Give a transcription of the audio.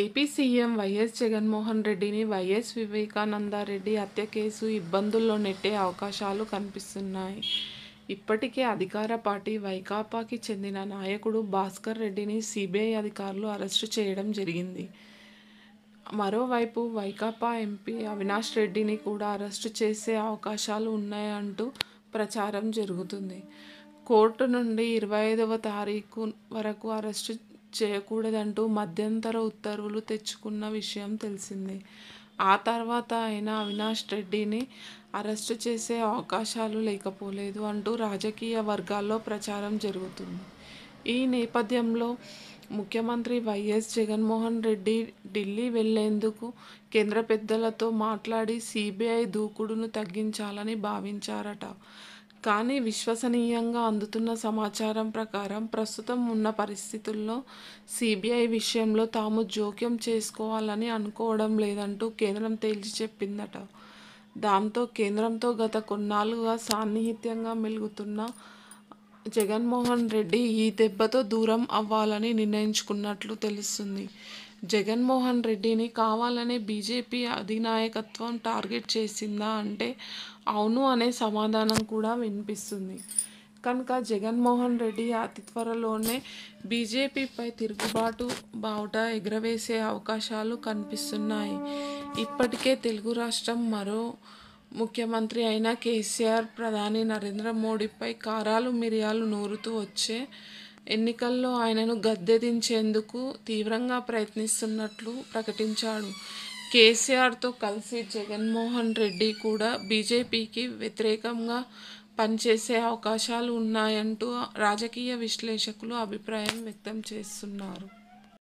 AP CM YS Jaganmohan రెడ్డిని YS Vivekananda Reddy హత్య case ఇబ్బందుల్లో నెట్టే అవకాశాలు కనిపిస్తున్నాయి ఇప్పటికే అధికార పార్టీ వైకాపాకి చెందిన నాయకుడు భాస్కర్ రెడ్డిని సిబిఐ అధికారులు అరెస్టు చేయడం జరిగింది మరోవైపు వైకాపా ఎంపీ అవినాష్ రెడ్డిని కూడా అరెస్టు చేసే అవకాశాలు ఉన్నాయంటూ ప్రచారం జరుగుతుంది కోర్టు నుండి ఇరవై ఐదవ తారీఖు వరకు అరెస్టు చేయకూడదంటూ మధ్యంతర ఉత్తర్వులు తెచ్చుకున్న విషయం తెలిసింది ఆ తర్వాత ఆయన అవినాష్ రెడ్డిని అరెస్టు చేసే అవకాశాలు లేకపోలేదు అంటూ రాజకీయ వర్గాల్లో ప్రచారం జరుగుతుంది ఈ నేపథ్యంలో ముఖ్యమంత్రి వైఎస్ జగన్మోహన్ రెడ్డి ఢిల్లీ వెళ్లేందుకు కేంద్ర పెద్దలతో మాట్లాడి సిబిఐ దూకుడును తగ్గించాలని భావించారట కానీ విశ్వసనీయంగా అందుతున్న సమాచారం ప్రకారం ప్రస్తుతం ఉన్న పరిస్థితుల్లో సిబిఐ విషయంలో తాము జోక్యం చేసుకోవాలని అనుకోవడం లేదంటూ కేంద్రం తేల్చి చెప్పిందట దాంతో కేంద్రంతో గత కొన్నాళ్ళుగా సాన్నిహిత్యంగా మెలుగుతున్న జగన్మోహన్ రెడ్డి ఈ దెబ్బతో దూరం అవ్వాలని నిర్ణయించుకున్నట్లు తెలుస్తుంది జగన్మోహన్ రెడ్డిని కావాలనే బీజేపీ అధినాయకత్వం టార్గెట్ చేసిందా అంటే అవును అనే సమాధానం కూడా వినిపిస్తుంది కనుక జగన్మోహన్ రెడ్డి అతి త్వరలోనే బీజేపీపై తిరుగుబాటు బావుట ఎగరవేసే అవకాశాలు కనిపిస్తున్నాయి ఇప్పటికే తెలుగు రాష్ట్రం మరో ముఖ్యమంత్రి అయిన కేసీఆర్ ప్రధాని నరేంద్ర మోడీపై కారాలు మిరియాలు నూరుతూ వచ్చే ఎన్నికల్లో ఆయనను గద్దెదించేందుకు తీవ్రంగా ప్రయత్నిస్తున్నట్లు ప్రకటించాడు కేసీఆర్తో కలిసి జగన్మోహన్ రెడ్డి కూడా బీజేపీకి వ్యతిరేకంగా పనిచేసే అవకాశాలు ఉన్నాయంటూ రాజకీయ విశ్లేషకులు అభిప్రాయం వ్యక్తం చేస్తున్నారు